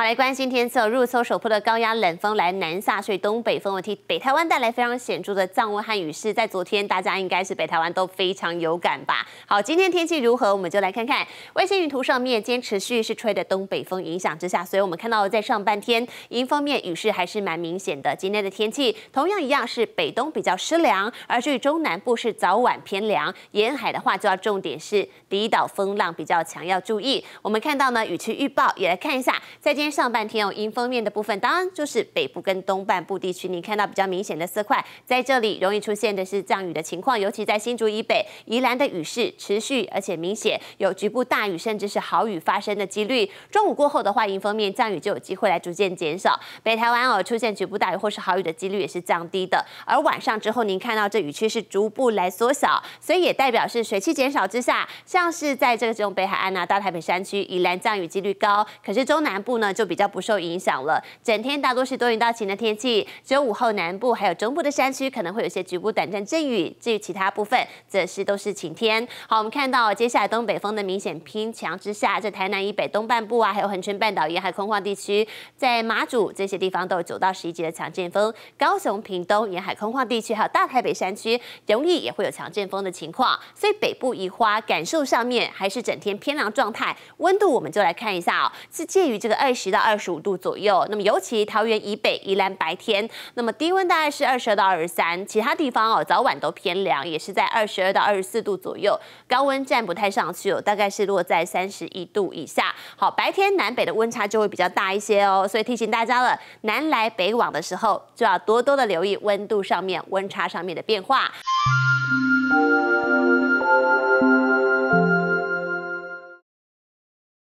好，来关心天色。入秋首波的高压冷风来南下，吹东北风，题，北台湾带来非常显著的降温和雨势。在昨天，大家应该是北台湾都非常有感吧？好，今天天气如何？我们就来看看卫星云图上面，今天持续是吹的东北风影响之下，所以我们看到在上半天，迎方面雨势还是蛮明显的。今天的天气同样一样是北东比较湿凉，而至于中南部是早晚偏凉。沿海的话，就要重点是离岛风浪比较强，要注意。我们看到呢，雨区预报也来看一下，在今天。上半天有阴风面的部分，当然就是北部跟东半部地区，您看到比较明显的色块，在这里容易出现的是降雨的情况，尤其在新竹以北、宜兰的雨势持续，而且明显有局部大雨甚至是豪雨发生的几率。中午过后的话，阴风面降雨就有机会来逐渐减少，北台湾哦出现局部大雨或是豪雨的几率也是降低的。而晚上之后，您看到这雨区是逐步来缩小，所以也代表是水汽减少之下，像是在这个这种北海岸啊、大台北山区、宜兰降雨几率高，可是中南部呢？就比较不受影响了，整天大多是多云到晴的天气，只有午后南部还有中部的山区可能会有些局部短暂阵雨。至于其他部分，则是都是晴天。好，我们看到接下来东北风的明显偏强之下，在台南以北东半部啊，还有恒春半岛沿海空旷地区，在马祖这些地方都有九到十一级的强阵风。高雄、屏东沿海空旷地区还有大台北山区，容易也会有强阵风的情况。所以北部移花感受上面还是整天偏凉状态，温度我们就来看一下哦，是介于这个二十。到二十五度左右，那么尤其桃园以北、宜兰白天，那么低温大概是二十二到二十三，其他地方哦早晚都偏凉，也是在二十二到二十四度左右，高温站不太上去哦，大概是落在三十一度以下。好，白天南北的温差就会比较大一些哦，所以提醒大家了，南来北往的时候就要多多的留意温度上面、温差上面的变化。